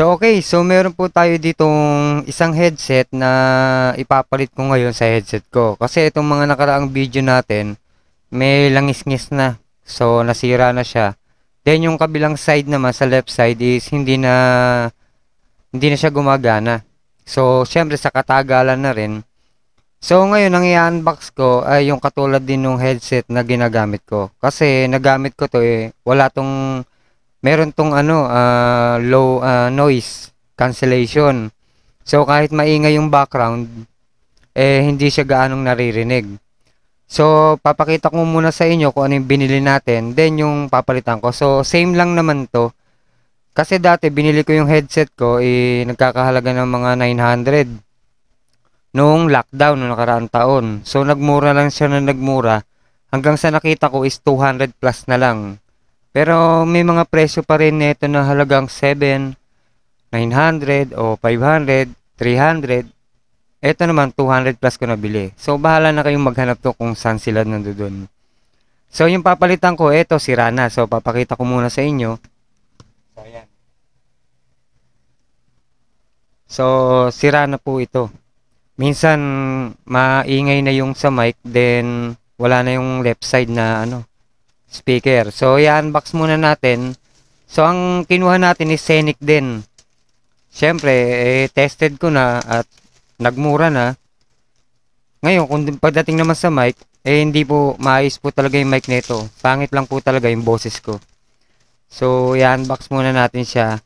So okay, so meron po tayo ditong isang headset na ipapalit ko ngayon sa headset ko. Kasi itong mga nakaraang video natin, may langis-ngis na. So nasira na siya. Then yung kabilang side naman sa left side is hindi na hindi na siya gumagana. So syempre sa katagalan na rin. So ngayon ang i-unbox ko ay yung katulad din ng headset na ginagamit ko. Kasi nagamit ko to eh wala tong meron tong ano, uh, low uh, noise cancellation. So kahit maingay yung background, eh hindi siya gaanong naririnig. So papakita ko muna sa inyo kung ano yung binili natin, then yung papalitan ko. So same lang naman to. Kasi dati binili ko yung headset ko, eh, nagkakahalaga ng mga 900 noong lockdown noong nakaraang taon. So nagmura lang siya na nagmura. Hanggang sa nakita ko is 200 plus na lang. Pero may mga presyo pa rin nito na halagang 7, 900 o 500, 300. Ito naman 200 plus ko nabili. So bahala na kayong maghanap to kung saan sila nandoon. So yung papalitan ko, ito sira na. So papakita ko muna sa inyo. So ayan. So sira na po ito. Minsan maingay na yung sa mic then wala na yung left side na ano speaker. So, i-unbox muna natin. So, ang kinuha natin is Scenic din. Siyempre, eh, tested ko na at nagmura na. Ngayon, kung pagdating naman sa mic, eh hindi po maayos po talaga yung mic nito. Pangit lang po talaga yung boses ko. So, i-unbox muna natin siya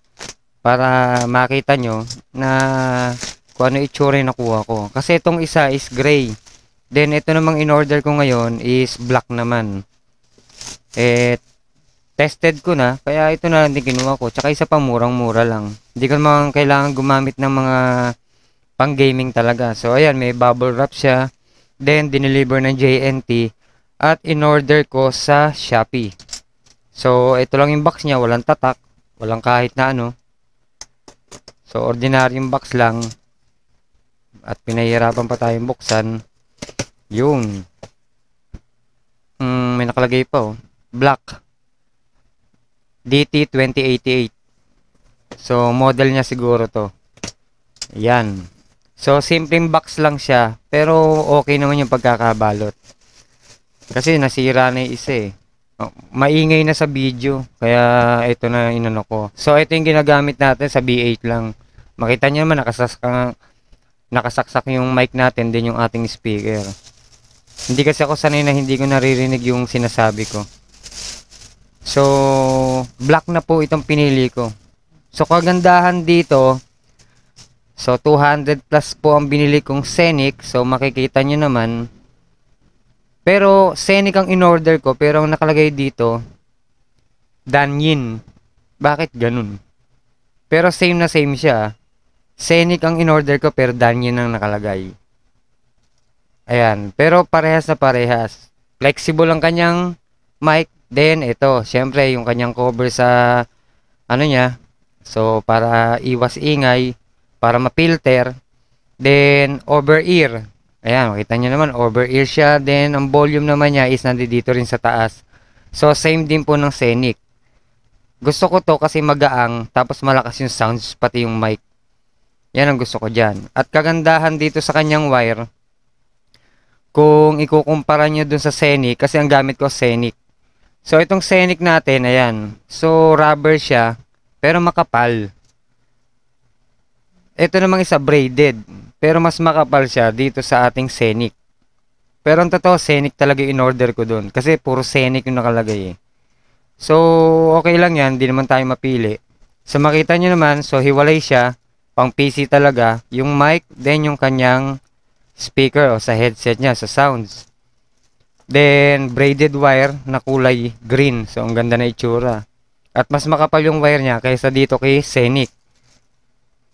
para makita nyo na kung ano itsura yung nakuha ko. Kasi itong isa is gray. Then, ito namang in-order ko ngayon is black naman eh tested ko na kaya ito na lang din ginawa ko tsaka isa pa murang mura lang hindi ko naman kailangan gumamit ng mga pang gaming talaga so ayan may bubble wrap siya then dineliver ng JNT at in-order ko sa Shopee so ito lang yung box niya walang tatak walang kahit na ano so ordinaryong box lang at pinahirapan pa tayong buksan yun Nakalagay pa oh. Black. DT 2088. So, model niya siguro to. Yan. So, simpleng box lang siya. Pero, okay naman yung pagkakabalot. Kasi, nasira na yung isa eh. Oh, maingay na sa video. Kaya, ito na inano ko. So, ito yung ginagamit natin sa B8 lang. Makita niyo naman, nakasaksak, ah, nakasaksak yung mic natin, din yung ating speaker. Hindi kasi ako sanay na hindi ko naririnig yung sinasabi ko. So, black na po itong pinili ko. So, kagandahan dito, so 200 plus po ang binili kong Scenic. So, makikita nyo naman. Pero, Scenic ang in-order ko. Pero, ang nakalagay dito, Danyin. Bakit ganun? Pero, same na same siya. Scenic ang in-order ko, pero Danyin ang nakalagay. Ayan, pero parehas na parehas. Flexible ang kanyang mic. Then, ito, syempre, yung kanyang cover sa, ano niya. So, para iwas ingay, para ma-filter. Then, over-ear. Ayan, makita nyo naman, over-ear siya. Then, ang volume naman niya is nandito rin sa taas. So, same din po ng Scenic. Gusto ko to kasi magaang, tapos malakas yung sounds, pati yung mic. Yan ang gusto ko dyan. At kagandahan dito sa kanyang wire, kung ikukumpara nyo dun sa Scenic kasi ang gamit ko Scenic. So itong Scenic natin, ayan. So rubber siya pero makapal. Ito namang isa braided pero mas makapal siya dito sa ating Scenic. Pero ang totoo, Scenic talaga in order ko dun kasi puro Scenic yung nakalagay eh. So okay lang yan, Hindi naman tayo mapili. So makita nyo naman, so hiwalay siya, pang PC talaga, yung mic, then yung kanyang speaker o sa headset niya, sa sounds. Then, braided wire na kulay green. So, ang ganda na itsura. At mas makapal yung wire niya kaysa dito kay Scenic.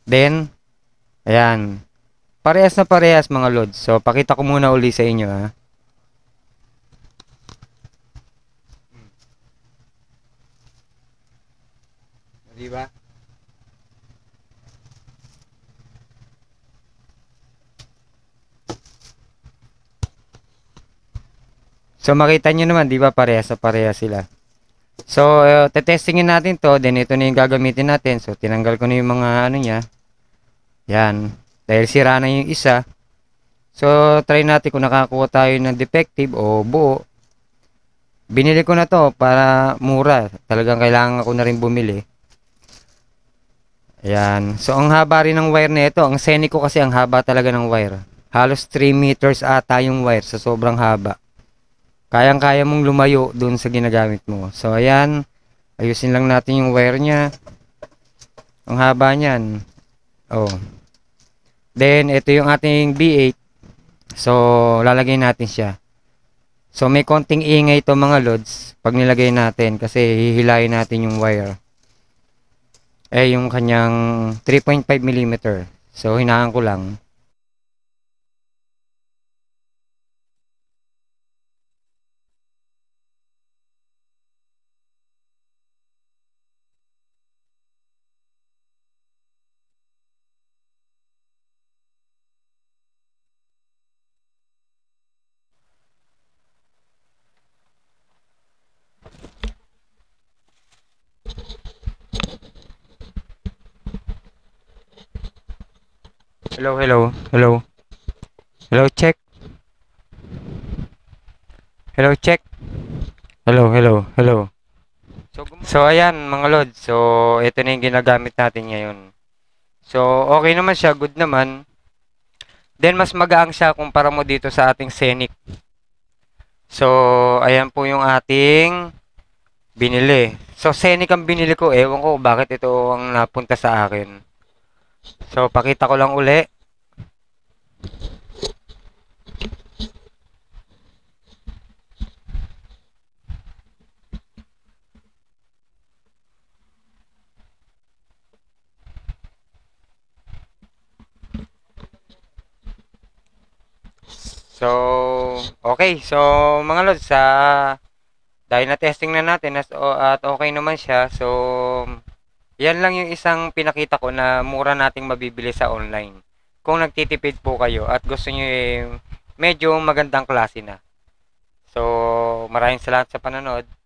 Then, ayan. Parehas na parehas mga lods. So, pakita ko muna uli sa inyo ha. Diba? So makita nyo naman, di ba parehas sa pareha sila. So uh, te-testingin natin to, then ito na yung gagamitin natin. So tinanggal ko na yung mga ano niya. Yan. Dahil sira na yung isa. So try natin kung nakakuha tayo ng defective o buo. Binili ko na to para mura. Talagang kailangan ko na rin bumili. Yan. So, ang haba rin ng wire nito. Ang seni ko kasi ang haba talaga ng wire. Halos 3 meters ata yung wire sa sobrang haba kayang-kaya mong lumayo doon sa ginagamit mo. So, ayan. Ayusin lang natin yung wire niya. Ang haba niyan. Oh. Then, ito yung ating B8. So, lalagay natin siya. So, may konting ingay to mga loads pag nilagay natin kasi hihilayin natin yung wire. Eh, yung kanyang 3.5 mm. So, hinaan ko lang. Hello, hello, hello. Hello, check. Hello, check. Hello, hello, hello. So, so ayan mga lod. So, ito na yung ginagamit natin ngayon. So, okay naman siya. Good naman. Then, mas magaang siya kumpara mo dito sa ating Scenic. So, ayan po yung ating binili. So, Scenic ang binili ko. Ewan ko bakit ito ang napunta sa akin. So, pakita ko lang uli. So, okay. So, mga lods, sa uh, dahil na testing na natin as, at okay naman siya. So, yan lang yung isang pinakita ko na mura nating mabibili sa online. Kung nagtitipid po kayo at gusto nyo yung eh, medyo magandang klase na. So, maraming salamat sa panonood.